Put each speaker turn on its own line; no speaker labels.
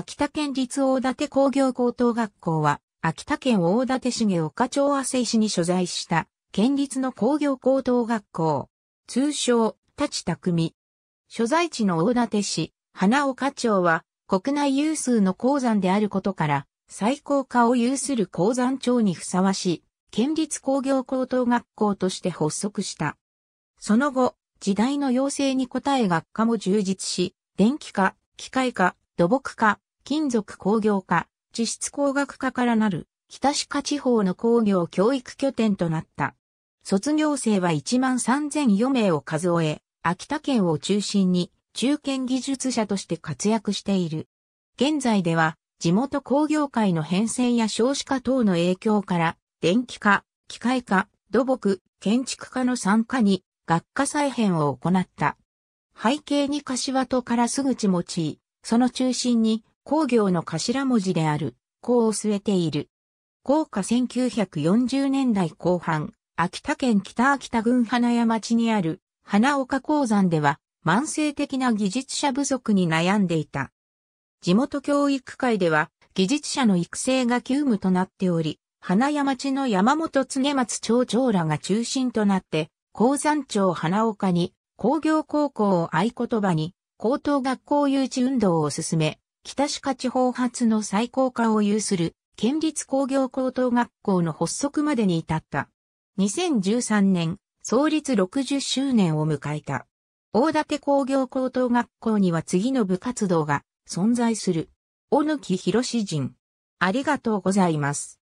秋田県立大館工業高等学校は、秋田県大館市毛岡町阿勢市に所在した、県立の工業高等学校。通称、立田組。所在地の大館市、花岡町は、国内有数の鉱山であることから、最高化を有する鉱山町にふさわしい、県立工業高等学校として発足した。その後、時代の要請に応え学科も充実し、電気化、機械化、土木化、金属工業化、地質工学科からなる、北鹿地方の工業教育拠点となった。卒業生は1万3004名を数え、秋田県を中心に中堅技術者として活躍している。現在では地元工業界の変遷や少子化等の影響から電気化、機械化、土木、建築化の参加に学科再編を行った。背景に柏とからすぐち用ち、その中心に工業の頭文字である、工を据えている。豪華1940年代後半、秋田県北秋田郡花屋町にある花岡鉱山では慢性的な技術者不足に悩んでいた。地元教育会では技術者の育成が急務となっており、花屋町の山本常松町長らが中心となって、鉱山町花岡に工業高校を合言葉に高等学校誘致運動を進め、北主下地方発の最高化を有する県立工業高等学校の発足までに至った。2013年、創立60周年を迎えた。大館工業高等学校には次の部活動が存在する。小貫博士人。ありがとうございます。